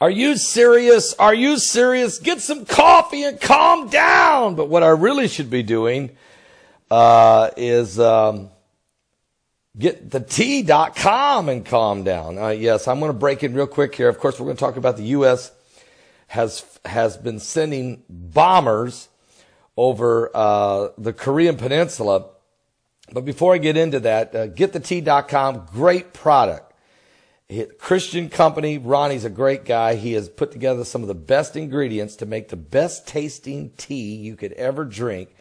Are you serious? Are you serious? Get some coffee and calm down. But what I really should be doing uh, is um, get the tea.com and calm down. Uh, yes, I'm going to break in real quick here. Of course, we're going to talk about the U.S. has has been sending bombers over uh, the Korean Peninsula. But before I get into that, uh, get the tea.com. Great product Christian Company. Ronnie's a great guy. He has put together some of the best ingredients to make the best tasting tea you could ever drink.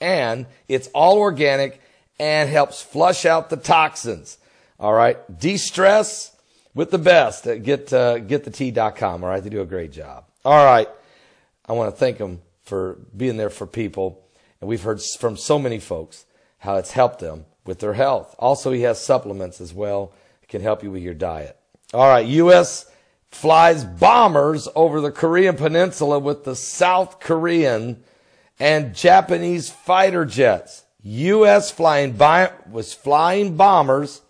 And it's all organic and helps flush out the toxins. All right. De-stress with the best at get, uh, getthetea.com. All right. They do a great job. All right. I want to thank them for being there for people. And we've heard from so many folks how it's helped them with their health. Also, he has supplements as well. It can help you with your diet. All right. U.S. flies bombers over the Korean peninsula with the South Korean and Japanese fighter jets. U.S. flying was flying bombers.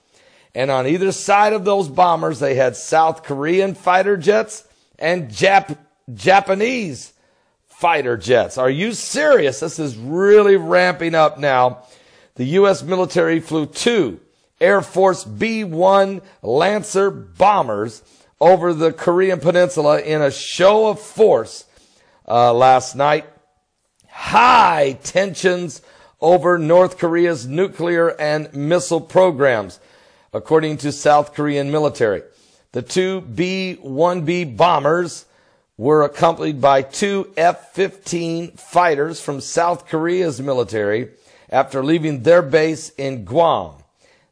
And on either side of those bombers, they had South Korean fighter jets and Jap- Japanese fighter jets. Are you serious? This is really ramping up now. The U.S. military flew two Air Force B-1 Lancer bombers over the Korean Peninsula in a show of force uh, last night. High tensions over North Korea's nuclear and missile programs, according to South Korean military. The two B-1B bombers were accompanied by two F-15 fighters from South Korea's military after leaving their base in Guam.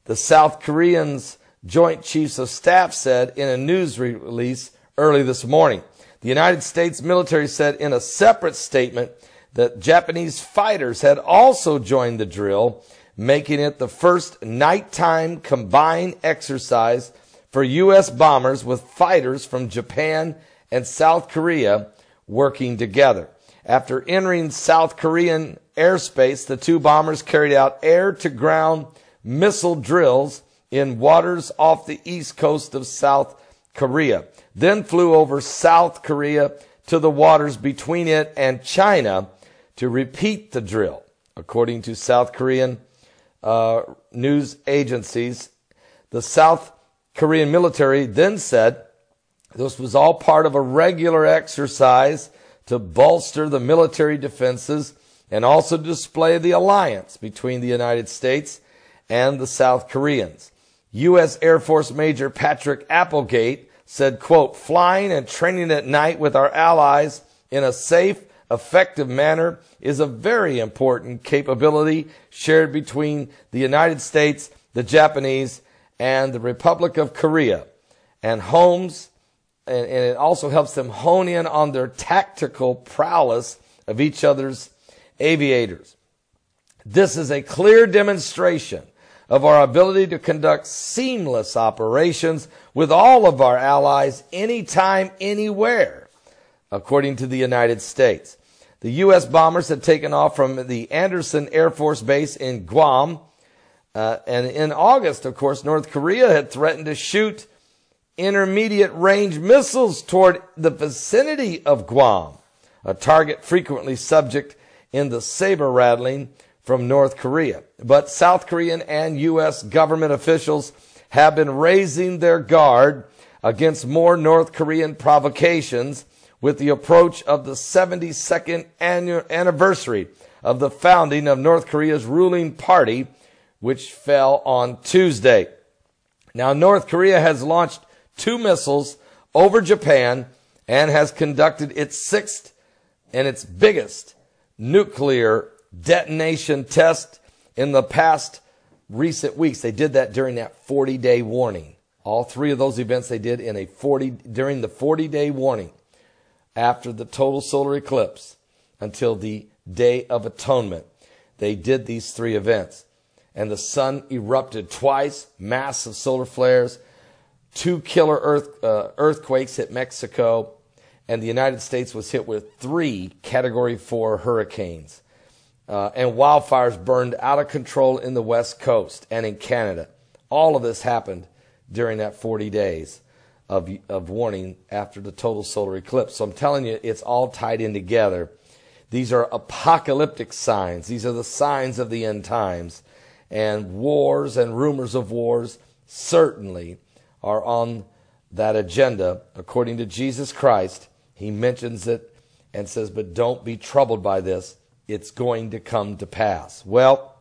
The South Koreans Joint Chiefs of Staff said in a news release early this morning. The United States military said in a separate statement that Japanese fighters had also joined the drill, making it the first nighttime combined exercise for U.S. bombers with fighters from Japan and South Korea working together. After entering South Korean airspace, the two bombers carried out air to ground missile drills in waters off the east coast of South Korea, then flew over South Korea to the waters between it and China to repeat the drill, according to South Korean uh, news agencies. The South Korean military then said this was all part of a regular exercise to bolster the military defenses and also display the alliance between the United States and the South Koreans. U.S. Air Force Major Patrick Applegate said, quote, flying and training at night with our allies in a safe, effective manner is a very important capability shared between the United States, the Japanese, and the Republic of Korea. And Holmes, and, and it also helps them hone in on their tactical prowess of each other's aviators. This is a clear demonstration of our ability to conduct seamless operations with all of our allies anytime, anywhere, according to the United States. The U.S. bombers had taken off from the Anderson Air Force Base in Guam. Uh, and in August, of course, North Korea had threatened to shoot intermediate range missiles toward the vicinity of Guam, a target frequently subject in the saber rattling from North Korea. But South Korean and U.S. government officials have been raising their guard against more North Korean provocations with the approach of the 72nd annual anniversary of the founding of North Korea's ruling party, which fell on Tuesday. Now, North Korea has launched two missiles over Japan and has conducted its sixth and its biggest nuclear detonation test in the past recent weeks. They did that during that 40 day warning. All three of those events they did in a 40, during the 40 day warning after the total solar eclipse until the day of atonement. They did these three events and the sun erupted twice, massive solar flares, two killer earth, uh, earthquakes hit Mexico, and the United States was hit with three category four hurricanes uh, and wildfires burned out of control in the West Coast and in Canada. All of this happened during that 40 days of, of warning after the total solar eclipse. So I'm telling you, it's all tied in together. These are apocalyptic signs. These are the signs of the end times. And wars and rumors of wars certainly are on that agenda. According to Jesus Christ, he mentions it and says, But don't be troubled by this it's going to come to pass. Well,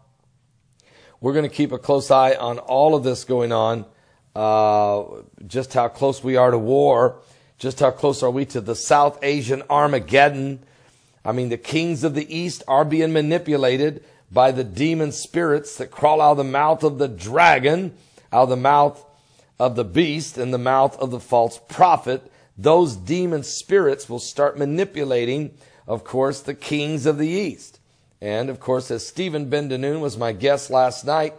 we're going to keep a close eye on all of this going on, uh, just how close we are to war, just how close are we to the South Asian Armageddon. I mean, the kings of the East are being manipulated by the demon spirits that crawl out of the mouth of the dragon, out of the mouth of the beast, and the mouth of the false prophet. Those demon spirits will start manipulating of course, the kings of the East. And of course, as Stephen Ben was my guest last night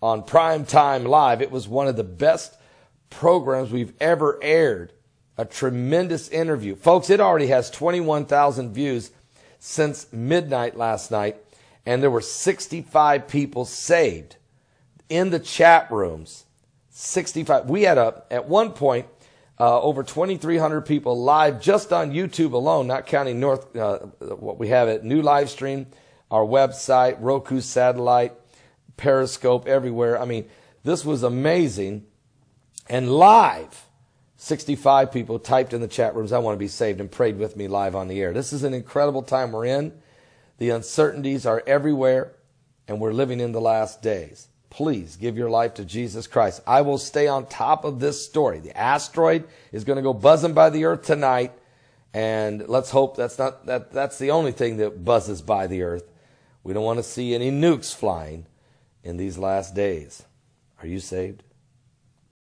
on Prime Time Live, it was one of the best programs we've ever aired. A tremendous interview. Folks, it already has 21,000 views since midnight last night, and there were 65 people saved in the chat rooms. 65. We had a, at one point, uh, over 2,300 people live just on YouTube alone, not counting North, uh, what we have at New Live Stream, our website, Roku satellite, Periscope, everywhere. I mean, this was amazing. And live, 65 people typed in the chat rooms, I want to be saved, and prayed with me live on the air. This is an incredible time we're in. The uncertainties are everywhere, and we're living in the last days please give your life to Jesus Christ. I will stay on top of this story. The asteroid is going to go buzzing by the earth tonight. And let's hope that's not, that, that's the only thing that buzzes by the earth. We don't want to see any nukes flying in these last days. Are you saved?